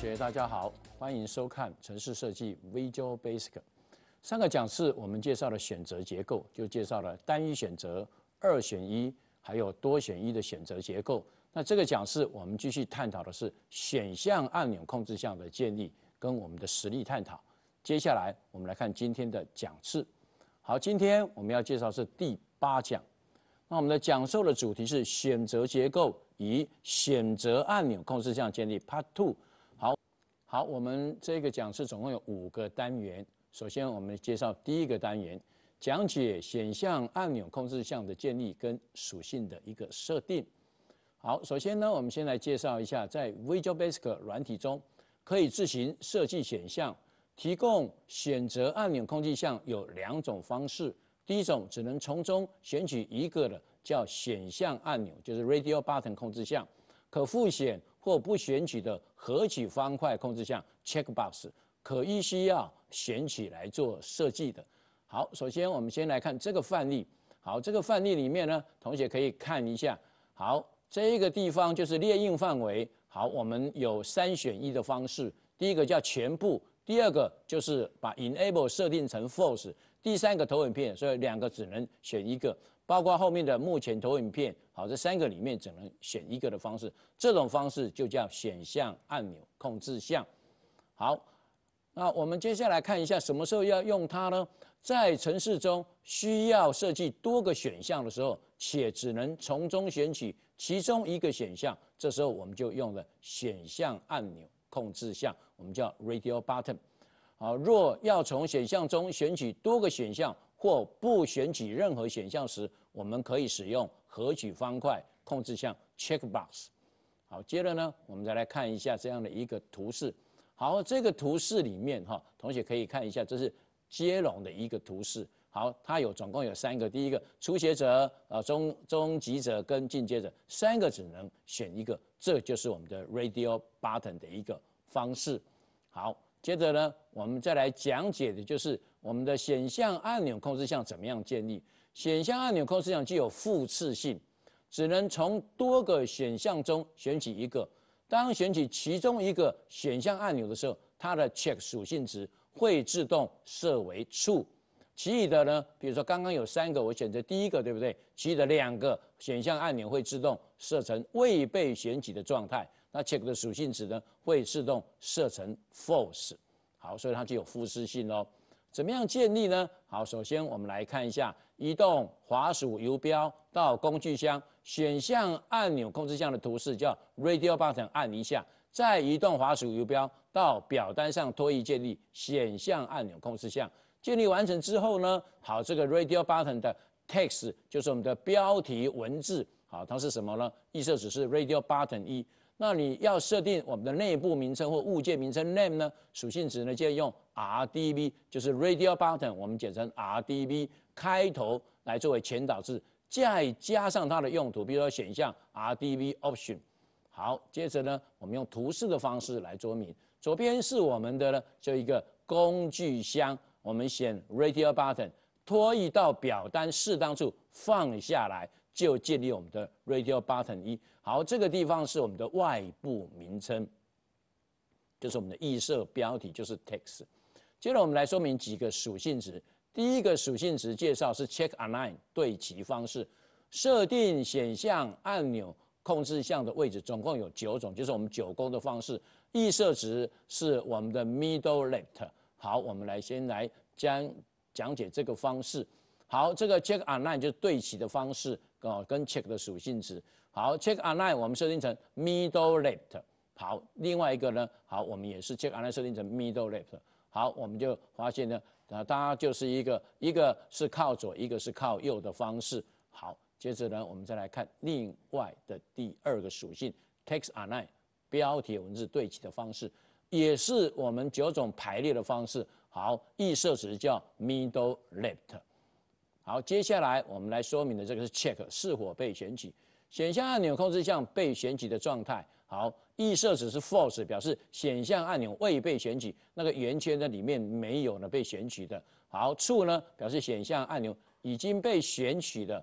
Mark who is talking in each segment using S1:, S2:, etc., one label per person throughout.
S1: 学大家好，欢迎收看城市设计 Visual Basic。上个讲次我们介绍了选择结构，就介绍了单一选择二选一，还有多选一的选择结构。那这个讲次我们继续探讨的是选项按钮控制项的建立跟我们的实例探讨。接下来我们来看今天的讲次。好，今天我们要介绍是第八讲。那我们的讲授的主题是选择结构与选择按钮控制项建立 Part Two。好，我们这个讲师总共有五个单元。首先，我们介绍第一个单元，讲解选项按钮控制项的建立跟属性的一个设定。好，首先呢，我们先来介绍一下在 Visual Basic 软体中可以自行设计选项提供选择按钮控制项有两种方式。第一种只能从中选取一个的叫选项按钮，就是 Radio Button 控制项，可复选。或不选取的合起方块控制项 Check Box 可依需要选取来做设计的。好，首先我们先来看这个范例。好，这个范例里面呢，同学可以看一下。好，这一个地方就是列印范围。好，我们有三选一的方式。第一个叫全部，第二个就是把 Enable 设定成 False，第三个投影片，所以两个只能选一个。包括后面的目前投影片，好，这三个里面只能选一个的方式，这种方式就叫选项按钮控制项。好，那我们接下来看一下什么时候要用它呢？在城市中需要设计多个选项的时候，且只能从中选取其中一个选项，这时候我们就用了选项按钮控制项，我们叫 radio button。好，若要从选项中选取多个选项或不选取任何选项时，我们可以使用合取方块控制项 checkbox。好，接着呢，我们再来看一下这样的一个图示。好，这个图示里面哈，同学可以看一下，这是接龙的一个图示。好，它有总共有三个，第一个初学者、呃中中级者跟进阶者，三个只能选一个，这就是我们的 radio button 的一个方式。好，接着呢，我们再来讲解的就是我们的显像按钮控制项怎么样建立。选项按钮控件具有复次性，只能从多个选项中选取一个。当选取其中一个选项按钮的时候，它的 Check 属性值会自动设为 True。其余的呢，比如说刚刚有三个，我选择第一个，对不对？其余的两个选项按钮会自动设成未被选取的状态，那 Check 的属性值呢会自动设成 False。好，所以它具有复制性哦。怎么样建立呢？好，首先我们来看一下，移动滑鼠游标到工具箱选项按钮控制项的图示，叫 Radio Button，按一下，再移动滑鼠游标到表单上拖移建立选项按钮控制项。建立完成之后呢，好，这个 Radio Button 的 Text 就是我们的标题文字，好，它是什么呢？预设只是 Radio Button 一，那你要设定我们的内部名称或物件名称 Name 呢？属性值呢，就用。RDB 就是 Radio Button，我们简称 RDB，开头来作为前导字，再加上它的用途，比如说选项 RDB Option。好，接着呢，我们用图示的方式来说明。左边是我们的呢，就一个工具箱，我们选 Radio Button，拖移到表单适当处放下来，就建立我们的 Radio Button 一。好，这个地方是我们的外部名称，就是我们的预设标题，就是 Text。接着我们来说明几个属性值。第一个属性值介绍是 Check a l i n e 对齐方式，设定选项按钮控制项的位置，总共有九种，就是我们九宫的方式。预设值是我们的 Middle Left。好，我们来先来将讲解这个方式。好，这个 Check a l i n e 就是对齐的方式，哦，跟 Check 的属性值。好，Check a l i n e 我们设定成 Middle Left。好，另外一个呢，好，我们也是 Check a l i n e 设定成 Middle Left。好，我们就发现呢，那它就是一个一个是靠左，一个是靠右的方式。好，接着呢，我们再来看另外的第二个属性 text align 标题文字对齐的方式，也是我们九种排列的方式。好，预设值叫 middle left。好，接下来我们来说明的这个是 check 是否被选取，选项按钮控制项被选取的状态。好。预设值是 false，表示选项按钮未被选取，那个圆圈的里面没有呢被选取的。好，true 呢，表示选项按钮已经被选取的。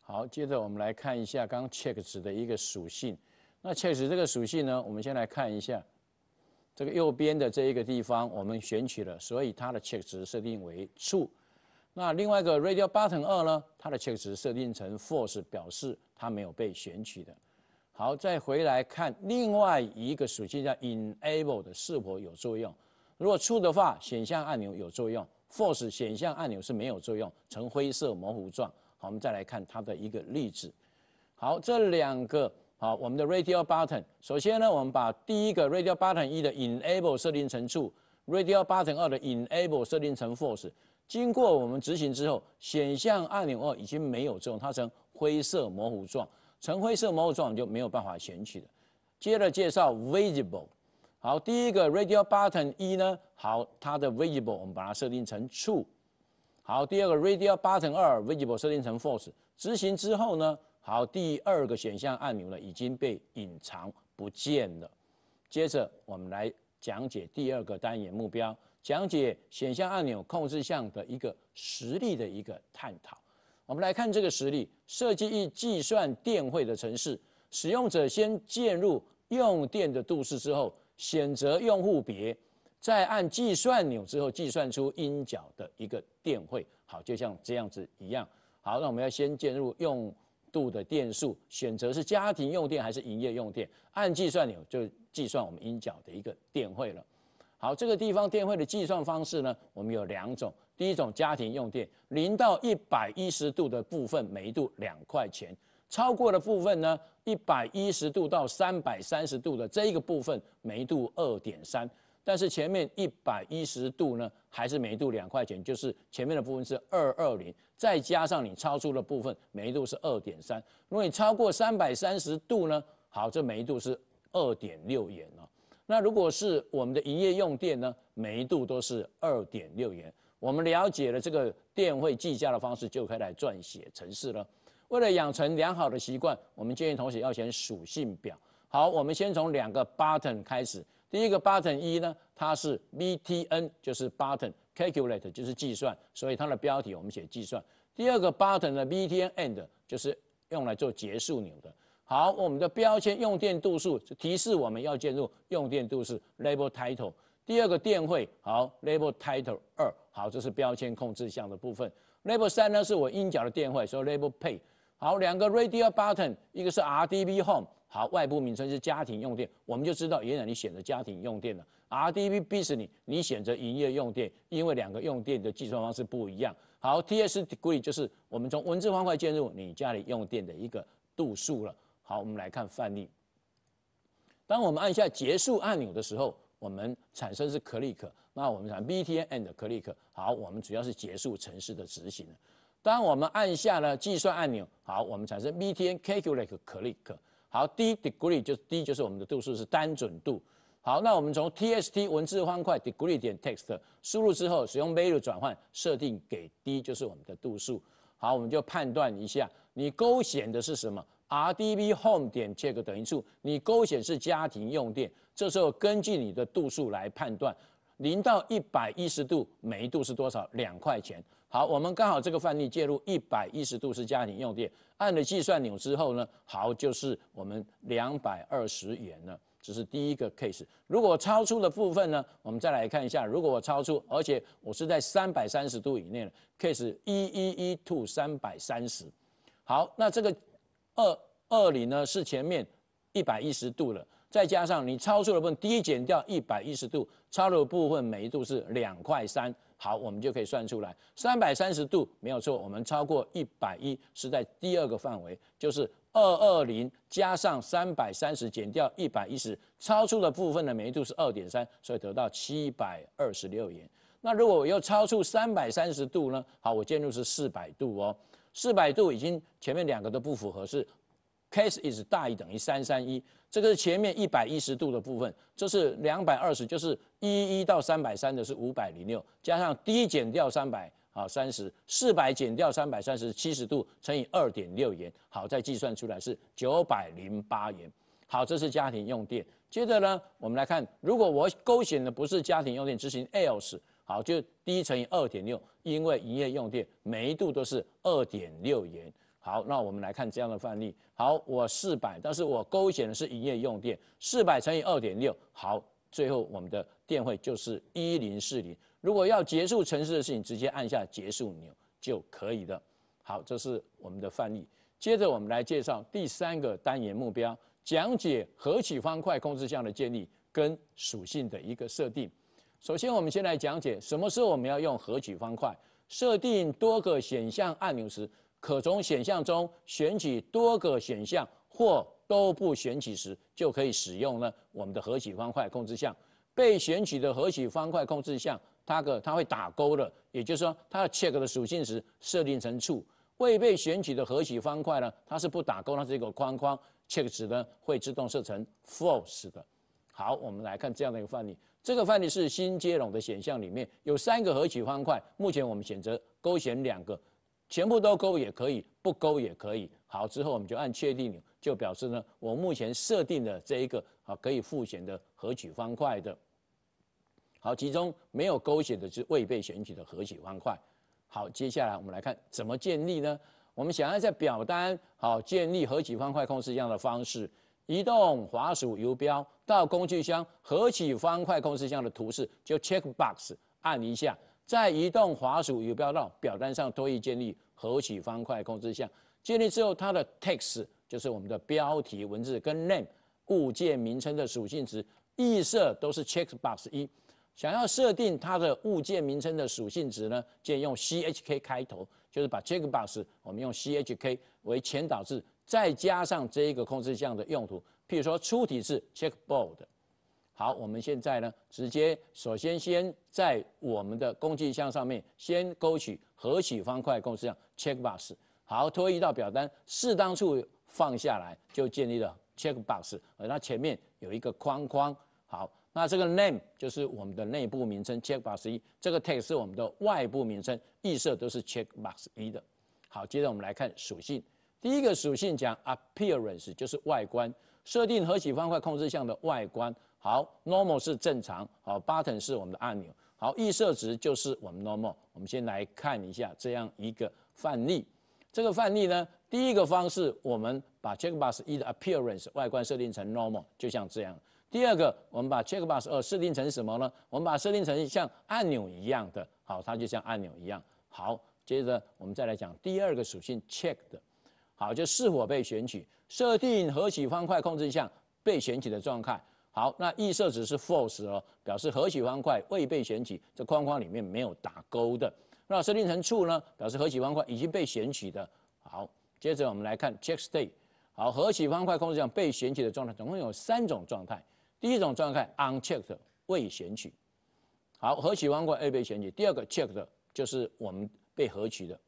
S1: 好，接着我们来看一下刚刚 check 值的一个属性。那 check 值这个属性呢，我们先来看一下这个右边的这一个地方，我们选取了，所以它的 check 值设定为 true。那另外一个 radio button 二呢，它的 check 值设定成 false，表示它没有被选取的。好，再回来看另外一个属性叫 enable 的是否有作用。如果出的话，显像按钮有作用；force 显像按钮是没有作用，呈灰色模糊状。好，我们再来看它的一个例子。好，这两个好，我们的 radio button。首先呢，我们把第一个 radio button 一的 enable 设定成 t r a d i o button 二的 enable 设定成 force。经过我们执行之后，显像按钮二已经没有作用，它呈灰色模糊状。橙灰色某种状就没有办法选取的。接着介绍 visible。好，第一个 radio button 一呢，好，它的 visible 我们把它设定成 true。好，第二个 radio button 二 visible 设定成 false。执行之后呢，好，第二个选项按钮呢已经被隐藏不见了。接着我们来讲解第二个单元目标，讲解选项按钮控制项的一个实例的一个探讨。我们来看这个实例，设计一计算电费的程式。使用者先进入用电的度数之后，选择用户别，再按计算钮之后，计算出应缴的一个电费。好，就像这样子一样。好，那我们要先进入用度的电数，选择是家庭用电还是营业用电，按计算钮就计算我们应缴的一个电费了。好，这个地方电费的计算方式呢，我们有两种。第一种家庭用电，零到一百一十度的部分，每一度两块钱；超过的部分呢，一百一十度到三百三十度的这一个部分，每一度二点三。但是前面一百一十度呢，还是每一度两块钱，就是前面的部分是二二零，再加上你超出的部分，每一度是二点三。如果你超过三百三十度呢，好，这每一度是二点六元哦。那如果是我们的营业用电呢，每一度都是二点六元。我们了解了这个电会计价的方式，就可以来撰写程式了。为了养成良好的习惯，我们建议同学要写属性表。好，我们先从两个 button 开始。第一个 button 一呢，它是 btn，就是 button，calculate 就是计算，所以它的标题我们写计算。第二个 button 的 btn end 就是用来做结束钮的。好，我们的标签用电度数提示我们要进入用电度数 label title。第二个电汇好，label title 二好，这是标签控制项的部分。label 三呢是我鹰角的电汇，所以 label pay 好，两个 radio button 一个是 RDB home 好，外部名称是家庭用电，我们就知道原来你选择家庭用电了。RDB business 你选择营业用电，因为两个用电的计算方式不一样。好，ts degree 就是我们从文字方块进入你家里用电的一个度数了。好，我们来看范例，当我们按下结束按钮的时候。我们产生是 click，那我们产 btn e n d click，好，我们主要是结束程市的执行。当我们按下了计算按钮，好，我们产生 btn calculate click，好，d degree 就是 d 就是我们的度数是单准度。好，那我们从 txt 文字方块 degree 点 text 输入之后，使用 value 转换设定给 d 就是我们的度数。好，我们就判断一下你勾选的是什么，rdb home 点 check 等于处，你勾选是家庭用电。这时候根据你的度数来判断，零到一百一十度每一度是多少两块钱。好，我们刚好这个范例介入一百一十度是家庭用电，按了计算钮之后呢，好就是我们两百二十元了。这是第一个 case。如果超出的部分呢，我们再来看一下。如果我超出，而且我是在三百三十度以内了，case 一一一 two 三百三十。好，那这个二二零呢是前面一百一十度了。再加上你超出的部分，低减掉一百一十度，超出的部分每一度是两块三，好，我们就可以算出来，三百三十度没有错，我们超过一百一是在第二个范围，就是二二零加上三百三十减掉一百一十，超出的部分的每一度是二点三，所以得到七百二十六元。那如果我又超出三百三十度呢？好，我建议是四百度哦，四百度已经前面两个都不符合是。Case is 大于等于三三一，这个是前面一百一十度的部分，这是两百二十，就是一一到三百三的是五百零六，加上 d 减掉三百啊，三十四百减掉三百三十七十度乘以二点六元，好，再计算出来是九百零八元，好，这是家庭用电。接着呢，我们来看，如果我勾选的不是家庭用电，执行 else，好，就低乘以二点六，因为营业用电每一度都是二点六元。好，那我们来看这样的范例。好，我四百，但是我勾选的是营业用电，四百乘以二点六，好，最后我们的电费就是一零四零。如果要结束城市的事情，直接按下结束钮就可以的。好，这是我们的范例。接着我们来介绍第三个单元目标，讲解合起方块控制项的建立跟属性的一个设定。首先，我们先来讲解什么时候我们要用合起方块设定多个选项按钮时。可从选项中选取多个选项或都不选取时，就可以使用呢我们的合起方块控制项。被选取的合起方块控制项，它个它会打勾的，也就是说它的 check 的属性值设定成 true。未被选取的合起方块呢，它是不打勾，它是一个框框，check 值呢会自动设成 false 的。好，我们来看这样的一个范例。这个范例是新接龙的选项里面有三个合起方块，目前我们选择勾选两个。全部都勾也可以，不勾也可以。好之后我们就按确定，就表示呢，我目前设定的这一个啊可以复选的合取方块的。好，其中没有勾选的是未被选取的合取方块。好，接下来我们来看怎么建立呢？我们想要在表单好建立合取方块控制一样的方式，移动滑鼠游标到工具箱合取方块控制项的图示，就 check box 按一下，再移动滑鼠游标到表单上拖曳建立。合起方块控制项建立之后，它的 text 就是我们的标题文字，跟 name 物件名称的属性值，预设都是 check box 一。想要设定它的物件名称的属性值呢？建议用 chk 开头，就是把 check box 我们用 chk 为前导字，再加上这一个控制项的用途，譬如说出体是 check bold。好，我们现在呢，直接首先先在我们的工具箱上面先勾取合起方块控制项 Check Box，好，拖移到表单适当处放下来，就建立了 Check Box，那它前面有一个框框。好，那这个 Name 就是我们的内部名称 Check Box 一，这个 Text 是我们的外部名称，预设都是 Check Box 一的。好，接着我们来看属性，第一个属性讲 Appearance 就是外观，设定合起方块控制项的外观。好，normal 是正常，好，button 是我们的按钮，好，预设值就是我们 normal。我们先来看一下这样一个范例。这个范例呢，第一个方式，我们把 check box 一的 appearance 外观设定成 normal，就像这样。第二个，我们把 check box 二设定成什么呢？我们把设定成像按钮一样的，好，它就像按钮一样。好，接着我们再来讲第二个属性 check 的，好，就是否被选取，设定何喜方块控制项被选取的状态。好，那预设值是 False 哦，表示合起方块未被选取，这框框里面没有打勾的。那设定成 True 呢，表示合起方块已经被选取的。好，接着我们来看 Check State。好，合起方块控制上被选取的状态，总共有三种状态。第一种状态 Unchecked，未选取。好，合起方块未被选取。第二个 Checked 就是我们被合起的，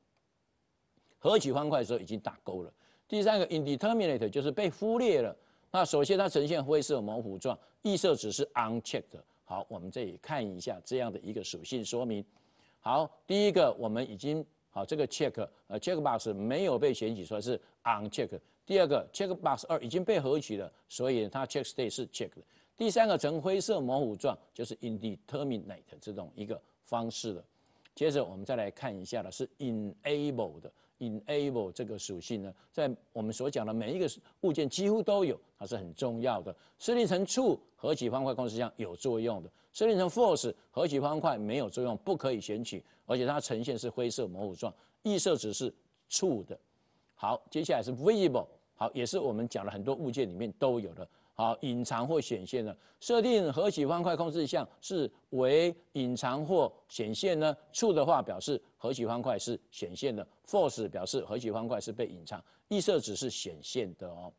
S1: 合起方块的时候已经打勾了。第三个 Indeterminate 就是被忽略了。那首先，它呈现灰色模糊状，预设只是 unchecked。好，我们这里看一下这样的一个属性说明。好，第一个我们已经好这个 check，呃 check box 没有被选取出来是 unchecked。第二个 check box 二已经被合起了，所以它 check state 是 check。第三个呈灰色模糊状，就是 indeterminate 这种一个方式的。接着我们再来看一下的是 enabled。enable 这个属性呢，在我们所讲的每一个物件几乎都有，它是很重要的。设定成 true，合起方块公式上有作用的；设定成 false，合起方块没有作用，不可以选取，而且它呈现是灰色模糊状，预设值是 true 的。好，接下来是 visible，好，也是我们讲了很多物件里面都有的。好，隐藏或显现呢？设定合起方块控制项是为隐藏或显现呢？true 的话表示合起方块是显现的，false 表示合起方块是被隐藏。预设值是显现的哦。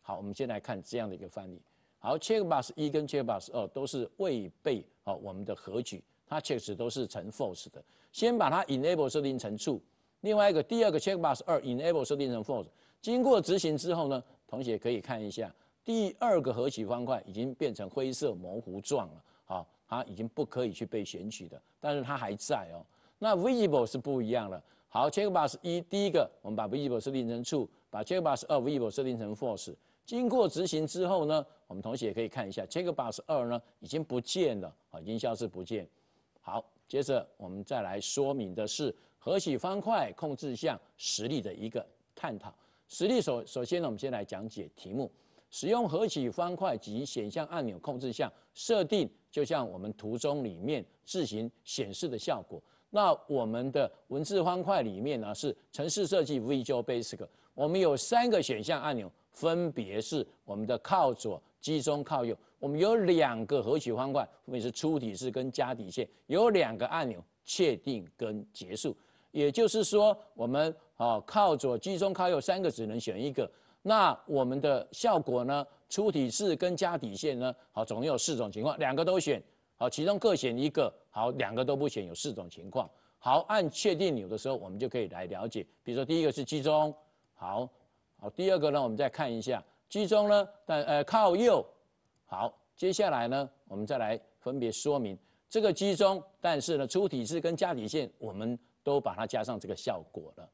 S1: 好，我们先来看这样的一个范例。好，check box 一跟 check box 二都是未被好我们的合取，它确实都是呈 false 的。先把它 enable 设定成 true，另外一个第二个 check box 二 enable 设定成 false。经过执行之后呢，同学可以看一下。第二个核起方块已经变成灰色模糊状了，啊，它已经不可以去被选取的，但是它还在哦。那 visible 是不一样了。好，check box 一，第一个我们把 visible 设定成 true，把 check box 二 visible 设定成 false。经过执行之后呢，我们同时也可以看一下，check box 二呢已经不见了，啊，已经消失不见。好，接着我们再来说明的是核起方块控制项实例的一个探讨。实例首首先呢，我们先来讲解题目。使用合起方块及选项按钮控制项设定，就像我们图中里面自行显示的效果。那我们的文字方块里面呢是城市设计 Visual Basic，我们有三个选项按钮，分别是我们的靠左、居中、靠右。我们有两个合起方块，分别是粗体字跟加底线。有两个按钮，确定跟结束。也就是说，我们啊靠左、居中、靠右三个只能选一个。那我们的效果呢？出体式跟加底线呢？好，总共有四种情况：两个都选，好，其中各选一个；好，两个都不选，有四种情况。好，按确定钮的时候，我们就可以来了解。比如说第一个是居中，好，好，第二个呢，我们再看一下居中呢，但呃靠右，好，接下来呢，我们再来分别说明这个居中，但是呢，出体式跟加底线我们都把它加上这个效果了。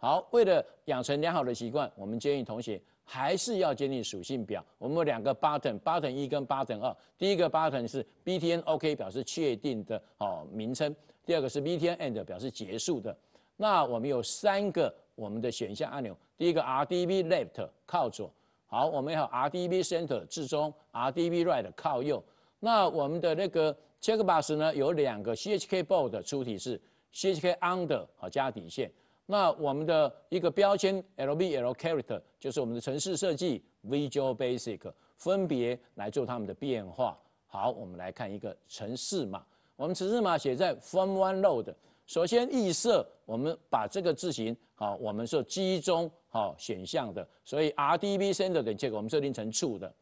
S1: 好，为了养成良好的习惯，我们建议同学还是要建立属性表。我们两个 button，button 一跟 button 二。第一个 button 是 BTN OK 表示确定的哦名称，第二个是 BTN End 表示结束的。那我们有三个我们的选项按钮，第一个 RDB Left 靠左，好，我们还有 RDB Center 至中，RDB Right 靠右。那我们的那个 Check Box 呢，有两个 CHK Bold 出题是 CHK Under 好加底线。那我们的一个标签 lbl character 就是我们的城市设计 visual basic 分别来做它们的变化。好，我们来看一个城市码。我们城市码写在 from one load。首先预设，我们把这个字型，好，我们设集中，好选项的，所以 rdb center 点 check 我们设定成 True 的。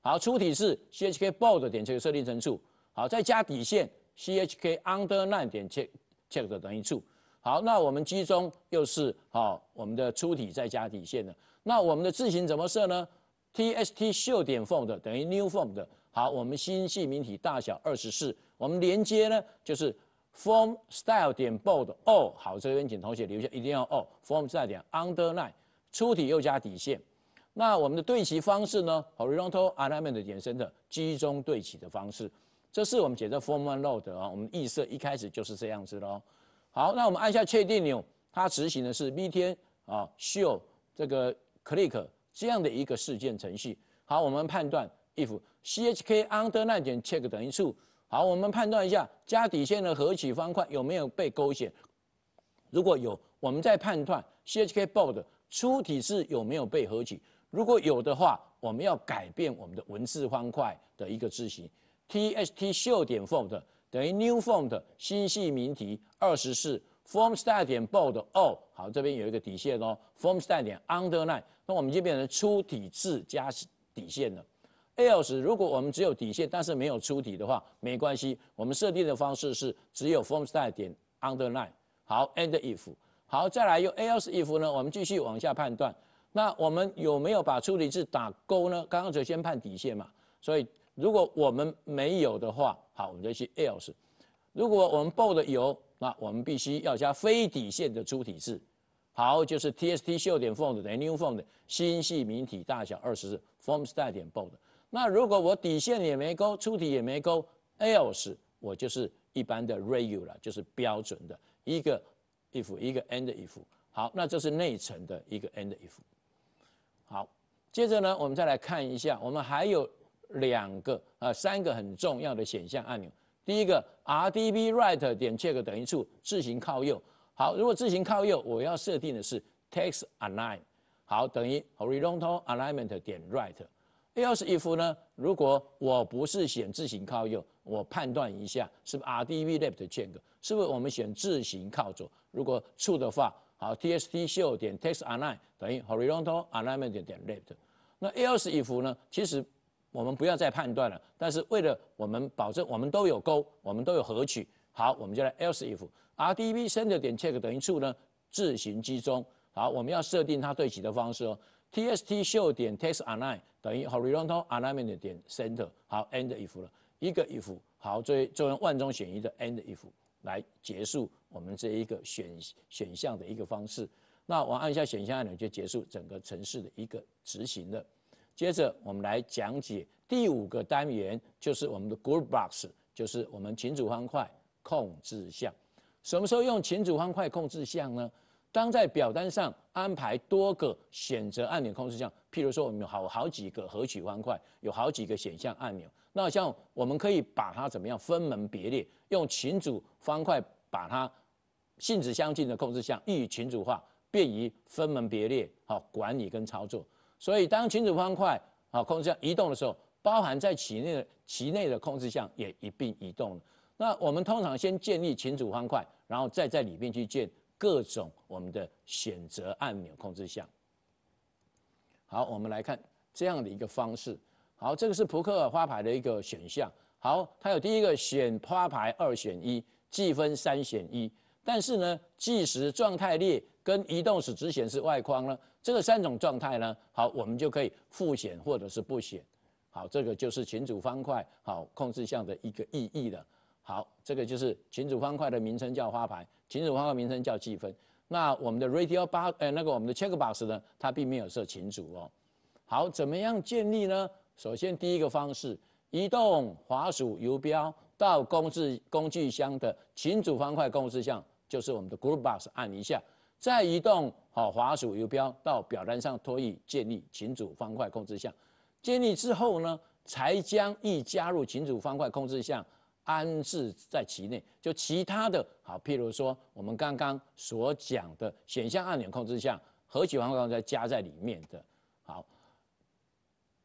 S1: 好，出体是 chk bold 点 check 设定成 e 好，再加底线 chk under line 点 check check 等于 True。好，那我们集中又是好，我们的出体再加底线的。那我们的字形怎么设呢？T S T 秀点 f o r m 的等于 new f o r m 的。好，我们新细明体大小二十四。我们连接呢就是 form style 点 bold。哦，好，这边请同学留下，一定要哦，form style 点 underline，出体又加底线。那我们的对齐方式呢？horizontal alignment 点升的集中对齐的方式。这是我们写的 form o n e load 啊，我们预设一开始就是这样子喽。好，那我们按下确定钮，它执行的是 btn 啊 show 这个 click 这样的一个事件程序。好，我们判断 if chk under e 点 check 等于 true。好，我们判断一下加底线的合起方块有没有被勾选，如果有，我们再判断 chk bold 出体字有没有被合起，如果有的话，我们要改变我们的文字方块的一个字型 t h t show 点 font。等于 new font 新系名题二十四 f o r m style 点 bold all 好，这边有一个底线哦 f o r m style 点 underline，那我们就变成出体字加底线了。else 如果我们只有底线但是没有出体的话，没关系，我们设定的方式是只有 f o r m style 点 underline。好，and if 好，再来用 else if 呢，我们继续往下判断，那我们有没有把出体字打勾呢？刚刚就先判底线嘛，所以。如果我们没有的话，好，我们就去 else。如果我们 bold 有，那我们必须要加非底线的粗体字。好，就是 t s t show 点 font 等于 new font，新系名体，大小二十四 f o r m s i e 点 bold。那如果我底线也没勾，粗体也没勾，else 我就是一般的 regular，就是标准的一个 if，一个 end if。好，那这是内层的一个 end if。好，接着呢，我们再来看一下，我们还有。两个啊，三个很重要的选项按钮。第一个 R D B right 点 check 等于处，自行靠右。好，如果自行靠右，我要设定的是 text align。好，等于 horizontal alignment 点 right。else if 呢？如果我不是选自行靠右，我判断一下是不是 R D B left check，是不是我们选自行靠左？如果处的话，好，T S T show 点 text align 等于 horizontal alignment 点 left。那 else if 呢？其实。我们不要再判断了，但是为了我们保证我们都有勾，我们都有合取，好，我们就来 else if RDB center 点 check 等于 true 呢，自行居中。好，我们要设定它对齐的方式哦，TST show 点 text align 等于 horizontal alignment 点 center。好，end if 了，一个 if 好，作为作为万中选一的 end if 来结束我们这一个选选项的一个方式。那我按下选项按钮就结束整个城市的一个执行了。接着我们来讲解第五个单元，就是我们的 Group Box，就是我们群组方块控制项。什么时候用群组方块控制项呢？当在表单上安排多个选择按钮控制项，譬如说我们有好好几个合取方块，有好几个选项按钮，那像我们可以把它怎么样分门别列，用群组方块把它性质相近的控制项予以群组化，便于分门别列好管理跟操作。所以，当群组方块啊控制项移动的时候，包含在其内的其内的控制项也一并移动了。那我们通常先建立群组方块，然后再在里面去建各种我们的选择按钮控制项。好，我们来看这样的一个方式。好，这个是扑克花牌的一个选项。好，它有第一个选花牌二选一，计分三选一。但是呢，计时状态列跟移动时只显示外框呢，这个三种状态呢，好，我们就可以复显或者是不显，好，这个就是群组方块好控制项的一个意义的，好，这个就是群组方块的名称叫花牌，群组方块名称叫积分，那我们的 radio b 呃，那个我们的 check box 呢，它并没有设群组哦，好，怎么样建立呢？首先第一个方式，移动滑鼠游标到工具工具箱的群组方块控制项。就是我们的 Group Box，按一下，再移动好滑鼠游标到表单上拖移建立群组方块控制项。建立之后呢，才将 e 加入群组方块控制项安置在其内。就其他的好，譬如说我们刚刚所讲的选项按钮控制项和起方块刚才加在里面的。好，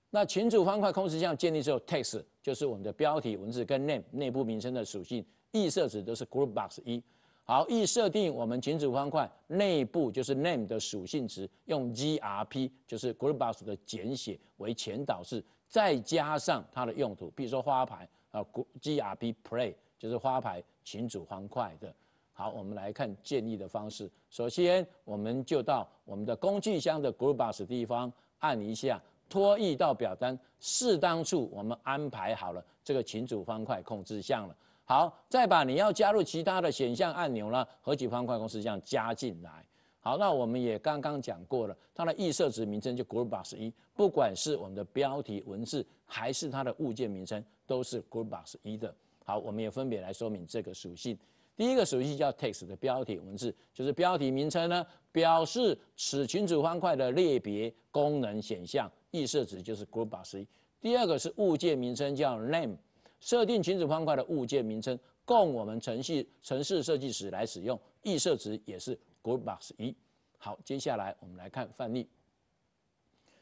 S1: 那群组方块控制项建立之后，Text 就是我们的标题文字跟 Name 内部名称的属性，预设置都是 Group Box 一。好，易设定我们群组方块内部就是 name 的属性值用 grp 就是 g r o u p b u s 的简写为前导式，再加上它的用途，比如说花牌啊 grp play 就是花牌群组方块的。好，我们来看建立的方式。首先，我们就到我们的工具箱的 g r o u p b u s 地方按一下，拖曳到表单适当处，我们安排好了这个群组方块控制项了。好，再把你要加入其他的选项按钮呢，和几方块公司这样加进来。好，那我们也刚刚讲过了，它的预设值名称就 group box 一，不管是我们的标题文字还是它的物件名称，都是 group box 一的。好，我们也分别来说明这个属性。第一个属性叫 text 的标题文字，就是标题名称呢，表示此群组方块的类别功能选项预设值就是 group box 一。第二个是物件名称叫 name。设定群组方块的物件名称，供我们程序程式设计师来使用。预设值也是 group box 一。好，接下来我们来看范例。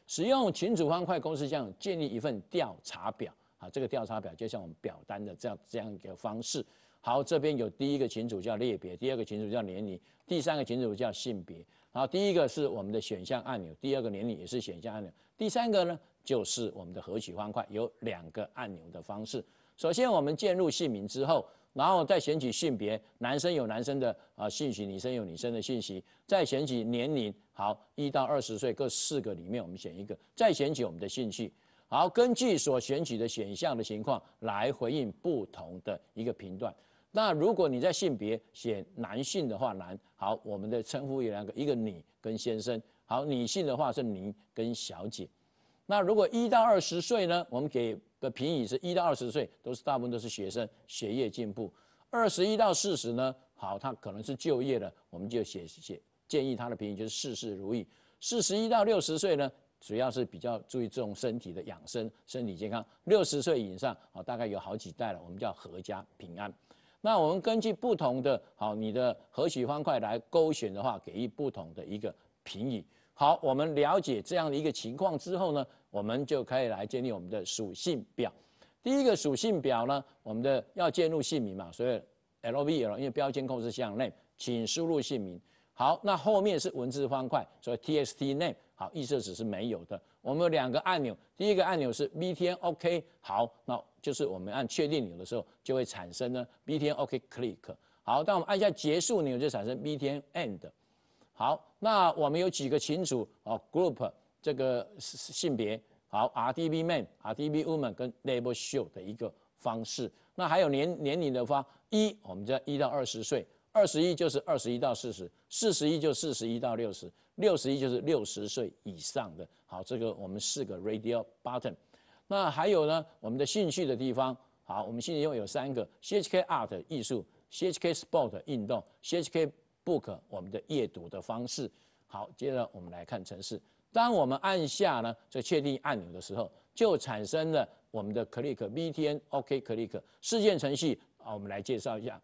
S1: 使用群组方块公式向建立一份调查表。啊，这个调查表就像我们表单的这样这样一个方式。好，这边有第一个群组叫类别，第二个群组叫年龄，第三个群组叫性别。好，第一个是我们的选项按钮，第二个年龄也是选项按钮，第三个呢就是我们的合取方块，有两个按钮的方式。首先，我们建入姓名之后，然后再选取性别，男生有男生的啊信息，女生有女生的信息，再选取年龄，好，一到二十岁各四个里面我们选一个，再选取我们的兴趣，好，根据所选取的选项的情况来回应不同的一个频段。那如果你在性别选男性的话，男，好，我们的称呼有两个，一个你跟先生，好，女性的话是您跟小姐。那如果一到二十岁呢？我们给的评语是一到二十岁，都是大部分都是学生学业进步。二十一到四十呢，好，他可能是就业的，我们就写写建议他的评语就是事事如意。四十一到六十岁呢，主要是比较注意这种身体的养生、身体健康。六十岁以上，好，大概有好几代了，我们叫合家平安。那我们根据不同的好你的合许方块来勾选的话，给予不同的一个评语。好，我们了解这样的一个情况之后呢，我们就可以来建立我们的属性表。第一个属性表呢，我们的要建入姓名嘛，所以 L V，因为标签控制项 name，请输入姓名。好，那后面是文字方块，所以 T S T name。好，预设值是没有的。我们有两个按钮，第一个按钮是 B T N OK。好，那就是我们按确定钮的时候就会产生呢 B T N OK Click。好，当我们按下结束钮就产生 B T N End。好，那我们有几个群组哦，group 这个性别好，RDB man、RDB woman 跟 l a b e l show 的一个方式。那还有年年龄的话，一我们叫一到二十岁，二十一就是二十一到四十，四十一就四十一到六十，六十一就是六十岁以上的。好，这个我们四个 radio button。那还有呢，我们的兴趣的地方好，我们兴趣有三个：C H K art 艺术，C H K sport 运动，C H K。不可，我们的阅读的方式。好，接着我们来看程式。当我们按下呢这确定按钮的时候，就产生了我们的 click btn ok click 事件程序啊。我们来介绍一下。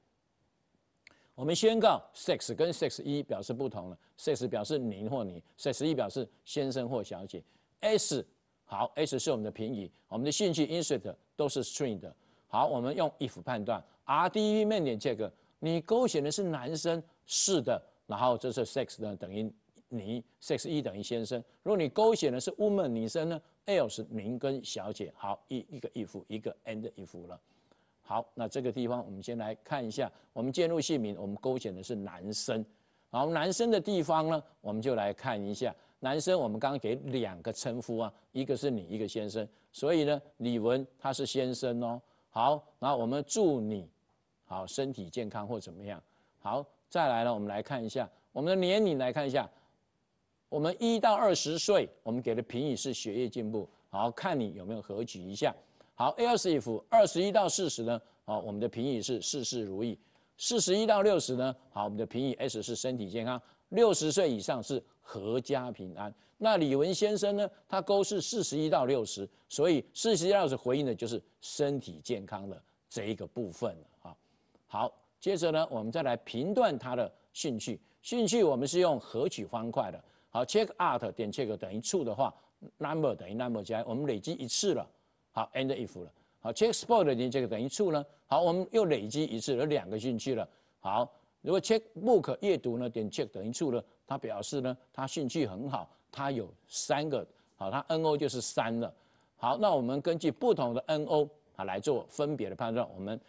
S1: 我们宣告 sex 跟 sex 一表示不同了。sex 表示您或你，sex 一表示先生或小姐。s 好，s 是我们的平移，我们的兴趣 insert 都是 string 的。好，我们用 if 判断。r d v man check 你勾选的是男生。是的，然后这是 sex 呢，等于你 sex 一等于先生。如果你勾选的是 woman 女生呢，l 是您跟小姐，好一一个 if 一个 n d if 了。好，那这个地方我们先来看一下，我们进入姓名，我们勾选的是男生。好，男生的地方呢，我们就来看一下，男生我们刚刚给两个称呼啊，一个是你，一个先生。所以呢，李文他是先生哦。好，那我们祝你好身体健康或怎么样。好。再来了，我们来看一下我们的年龄来看一下，我们一到二十岁，我们给的评语是学业进步。好看你有没有合举一下？好，A 二十一到四十呢？好，我们的评语是事事如意。四十一到六十呢？好，我们的评语 S 是身体健康。六十岁以上是阖家平安。那李文先生呢？他勾是四十一到六十，所以四十一到六十回应的就是身体健康的这一个部分啊。好。接着呢，我们再来评断他的兴趣。兴趣我们是用合取方块的。好，check o u t 点 check 等于处的话，number 等于 number 加，我们累积一次了。好，end if 了。好，check sport 点 check 等于处呢？好，我们又累积一次，有两个兴趣了。好，如果 check book 阅读呢，点 check 等于处呢，它表示呢，它兴趣很好，它有三个。好，它 no 就是三了。好，那我们根据不同的 no 啊来做分别的判断，我们。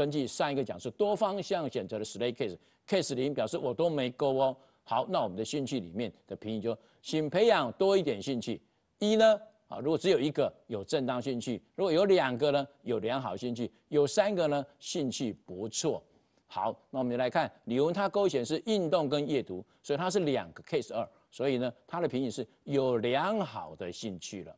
S1: 根据上一个讲是多方向选择的 s l a y case case 零表示我都没勾哦，好，那我们的兴趣里面的评语就请培养多一点兴趣。一呢，啊，如果只有一个有正当兴趣；如果有两个呢，有良好兴趣；有三个呢，兴趣不错。好，那我们来看李文，他勾选是运动跟阅读，所以他是两个 case 二，所以呢，他的评语是有良好的兴趣了。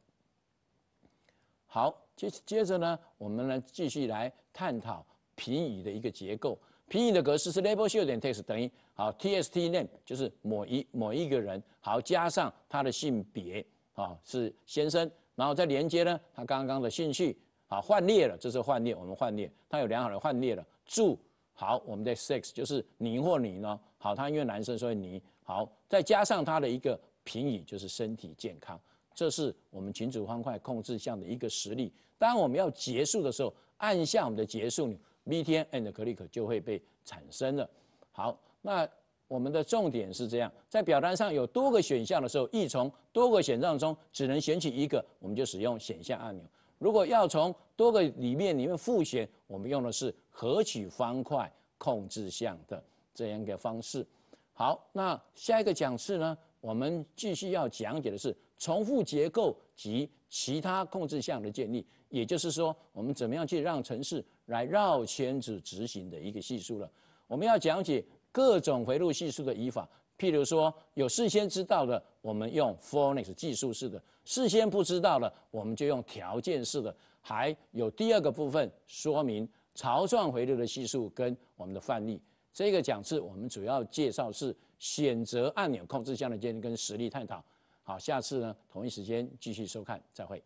S1: 好，接接着呢，我们来继续来探讨。平移的一个结构，平移的格式是 label sheet 点 text 等于好 t s t name 就是某一某一个人，好加上他的性别啊是先生，然后再连接呢他刚刚的兴趣啊换列了，这是换列，我们换列，他有良好的换列了。祝好我们的 sex 就是你或你呢，好他因为男生所以你好，再加上他的一个平移就是身体健康，这是我们群组方块控制项的一个实例。当我们要结束的时候，按下我们的结束钮。v t and click 就会被产生了。好，那我们的重点是这样，在表单上有多个选项的时候，一从多个选项中只能选取一个，我们就使用选项按钮；如果要从多个里面里面复选，我们用的是合取方块控制项的这样一个方式。好，那下一个讲次呢，我们继续要讲解的是重复结构及其他控制项的建立，也就是说，我们怎么样去让程式。来绕圈子执行的一个系数了。我们要讲解各种回路系数的移法，譬如说有事先知道的，我们用 f o r n e x s 术式的；事先不知道的，我们就用条件式的。还有第二个部分，说明潮状回路的系数跟我们的范例。这个讲次我们主要介绍是选择按钮控制箱的建立跟实例探讨。好，下次呢同一时间继续收看，再会。